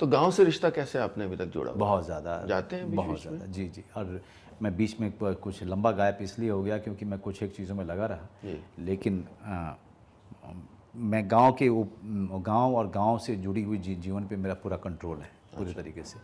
तो गांव से रिश्ता कैसे आपने अभी तक जोड़ा बहुत ज़्यादा जाते हैं बहुत ज़्यादा जी जी और मैं बीच में कुछ लंबा गायब इसलिए हो गया क्योंकि मैं कुछ एक चीज़ों में लगा रहा लेकिन आ, मैं गांव के गांव और गांव से जुड़ी हुई जी, जीवन पे मेरा पूरा कंट्रोल है पूरे अच्छा। तरीके से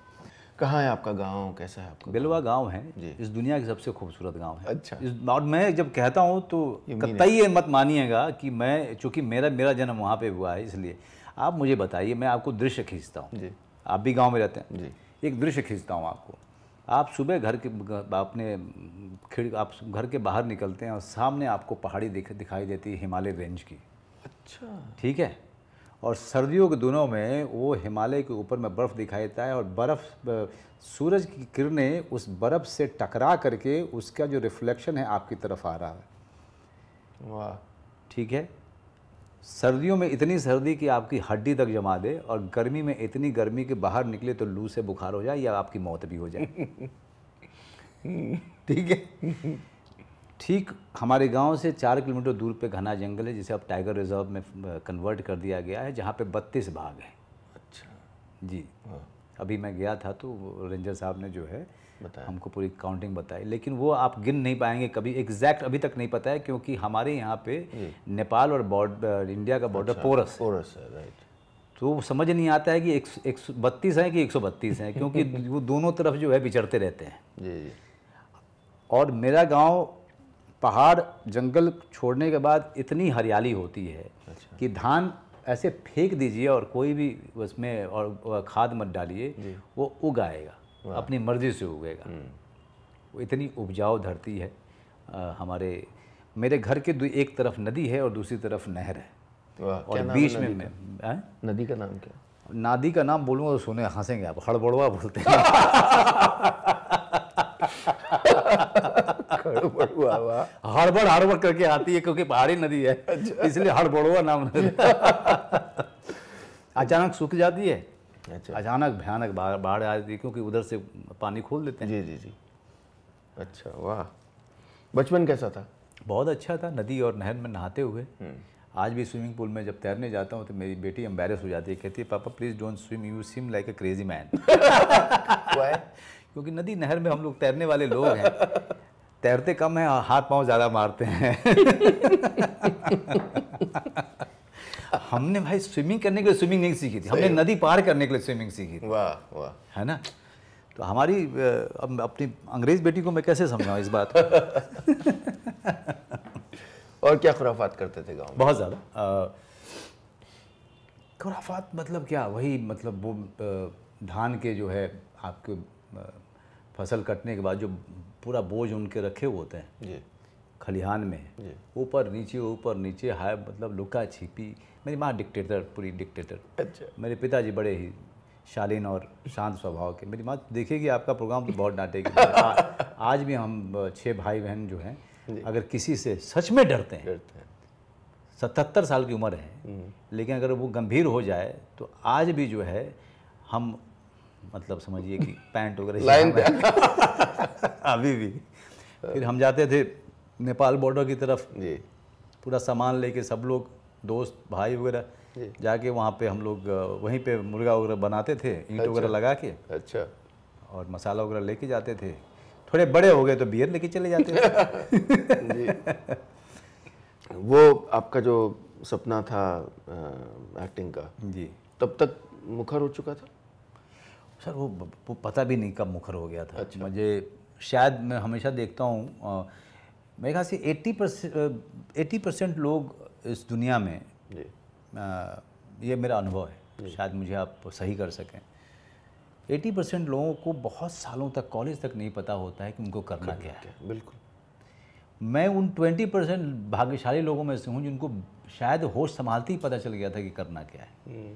कहाँ है आपका गांव कैसा है आपका बिलवा गांव है इस दुनिया के सबसे खूबसूरत गांव है अच्छा और मैं जब कहता हूँ तो कतई ये मत मानिएगा कि मैं चूँकि मेरा मेरा जन्म वहाँ पे हुआ है इसलिए आप मुझे बताइए मैं आपको दृश्य खींचता हूँ जी आप भी गाँव में रहते हैं जी एक दृश्य खींचता हूँ आपको आप सुबह घर के अपने खिड़ आप घर के बाहर निकलते हैं और सामने आपको पहाड़ी दिख दिखाई देती है हिमालय रेंज की अच्छा ठीक है और सर्दियों के दिनों में वो हिमालय के ऊपर में बर्फ़ दिखाई देता है और बर्फ़ सूरज की किरणें उस बर्फ़ से टकरा करके उसका जो रिफ्लेक्शन है आपकी तरफ आ रहा है वाह ठीक है सर्दियों में इतनी सर्दी कि आपकी हड्डी तक जमा दे और गर्मी में इतनी गर्मी कि बाहर निकले तो लू से बुखार हो जाए या आपकी मौत भी हो जाए ठीक है ठीक हमारे गांव से चार किलोमीटर दूर पे घना जंगल है जिसे अब टाइगर रिजर्व में कन्वर्ट कर दिया गया है जहाँ पे बत्तीस बाघ हैं अच्छा जी हाँ। अभी मैं गया था तो रेंजर साहब ने जो है हमको पूरी काउंटिंग बताई लेकिन वो आप गिन नहीं पाएंगे कभी एग्जैक्ट अभी तक नहीं पता है क्योंकि हमारे यहाँ पे नेपाल और बॉर्डर इंडिया का बॉर्डर अच्छा, पोरस पोरस है राइट तो समझ नहीं आता है कि एक, एक सौ बत्तीस हैं कि एक सौ बत्तीस हैं क्योंकि वो दोनों तरफ जो है बिछड़ते रहते हैं जी और मेरा गांव पहाड़ जंगल छोड़ने के बाद इतनी हरियाली होती है अच्छा। कि धान ऐसे फेंक दीजिए और कोई भी उसमें और खाद मत डालिए वो उगाएगा अपनी मर्ज़ी से उगेगा हम्म। वो इतनी उपजाऊ धरती है आ, हमारे मेरे घर के एक तरफ नदी है और दूसरी तरफ नहर है और बीच में मैं नदी का नाम क्या नादी का नाम बोलूँगा तो सुने हंसेंगे आप हड़बड़वा बोलते हैं हड़बड़ हड़बड़ करके आती है क्योंकि पहाड़ी नदी है अच्छा। इसलिए हड़बड़वा नाम अचानक सूख जाती है अच्छा अचानक भयानक बाढ़ आ जाती है क्योंकि उधर से पानी खोल देते हैं जी जी जी अच्छा वाह बचपन कैसा था बहुत अच्छा था नदी और नहर में नहाते हुए हम्म। आज भी स्विमिंग पूल में जब तैरने जाता हूँ तो मेरी बेटी एम्बेरस हो जाती है कहती है पापा please don't swim you swim like a crazy man क्योंकि नदी नहर में हम लोग तैरने वाले लोग हैं तैरते कम हैं हाथ पांव ज़्यादा मारते हैं हमने भाई स्विमिंग करने के लिए स्विमिंग नहीं सीखी थी हमने नदी पार करने के लिए स्विमिंग सीखी थी वाह वाह है ना तो हमारी अब अपनी अंग्रेज बेटी को मैं कैसे समझाऊँ इस बात और क्या खुराफात करते थे गाँव बहुत ज़्यादा खुराफात मतलब क्या वही मतलब वो धान के जो है आपके फसल कटने के बाद जो पूरा बोझ उनके रखे हुए होते हैं खलिहान में ऊपर नीचे ऊपर नीचे हाय मतलब लुका छिपी मेरी माँ डिक्टेटर पूरी डिक्टेटर अच्छा मेरे पिताजी बड़े ही शालीन और शांत स्वभाव के मेरी माँ देखेगी आपका प्रोग्राम तो बहुत डांटेगी आज भी हम छः भाई बहन जो हैं अगर किसी से सच में डरते हैं सतहत्तर साल की उम्र है हम्म। लेकिन अगर वो गंभीर हो जाए तो आज भी जो है हम मतलब समझिए कि पैंट वगैरह अभी भी फिर हम जाते थे नेपाल बॉर्डर की तरफ पूरा सामान लेके सब लोग दोस्त भाई वगैरह जाके वहाँ पे हम लोग वहीं पे मुर्गा वगैरह बनाते थे ईंट अच्छा। वगैरह लगा के अच्छा और मसाला वगैरह लेके जाते थे थोड़े बड़े हो गए तो बियर लेके चले जाते थे वो आपका जो सपना था एक्टिंग का जी तब तक मुखर हो चुका था सर वो, वो पता भी नहीं कब मुखर हो गया था अच्छा। मुझे शायद मैं हमेशा देखता हूँ मेरे ख्याल से एट्टी परसेंट एट्टी परसेंट लोग इस दुनिया में आ, ये मेरा अनुभव है शायद मुझे आप सही कर सकें 80 परसेंट लोगों को बहुत सालों तक कॉलेज तक नहीं पता होता है कि उनको करना क्या है बिल्कुल मैं उन 20 परसेंट भाग्यशाली लोगों में से हूँ जिनको शायद होश संभालते ही पता चल गया था कि करना क्या है हम्म।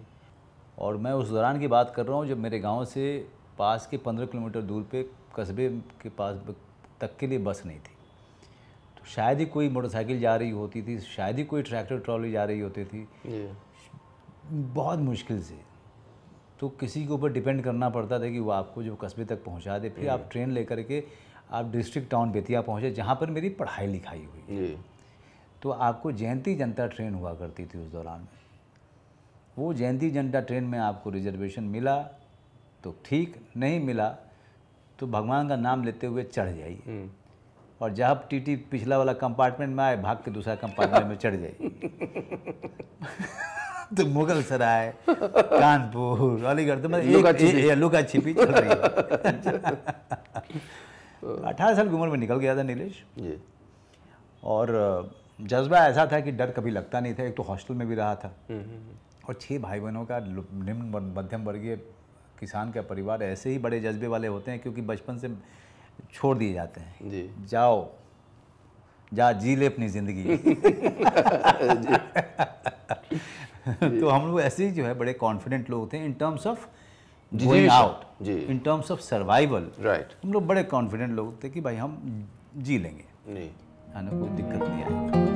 और मैं उस दौरान की बात कर रहा हूँ जब मेरे गांव से पास के 15 किलोमीटर दूर पे कस्बे के पास तक के लिए बस नहीं थी शायद ही कोई मोटरसाइकिल जा रही होती थी शायद ही कोई ट्रैक्टर ट्रॉली जा रही होती थी बहुत मुश्किल से तो किसी के ऊपर डिपेंड करना पड़ता था कि वो आपको जो कस्बे तक पहुंचा दे फिर आप ट्रेन लेकर के आप डिस्ट्रिक्ट टाउन बेतिया पहुंचे जहाँ पर मेरी पढ़ाई लिखाई हुई तो आपको जयंती जनता ट्रेन हुआ करती थी उस दौरान में वो जयंती जनता ट्रेन में आपको रिजर्वेशन मिला तो ठीक नहीं मिला तो भगवान का नाम लेते हुए चढ़ जाइए हम्म। और जहाँ टीटी पिछला वाला कंपार्टमेंट में आए भाग के दूसरा कंपार्टमेंट में चढ़ जाए तो मुगल सराय कानपुर अलीगढ़ तो मतलब लुका छिपी चल रही अठारह साल की उम्र में निकल गया था नीलेश और जज्बा ऐसा था कि डर कभी लगता नहीं था एक तो हॉस्टल में भी रहा था हम्म, हम्म, हम्म। और छह भाई बहनों का निम्न मध्यम वर्गीय किसान का परिवार ऐसे ही बड़े जज्बे वाले होते हैं क्योंकि बचपन से छोड़ दिए जाते हैं जी जाओ जा जी ले अपनी ज़िंदगी तो हम लोग ऐसे ही जो है बड़े कॉन्फिडेंट लोग होते हैं in terms of going out in terms of survival right हम लोग बड़े कॉन्फिडेंट लोग होते हैं कि भाई हम जी लेंगे नहीं आना कोई दिक्कत नहीं आएगी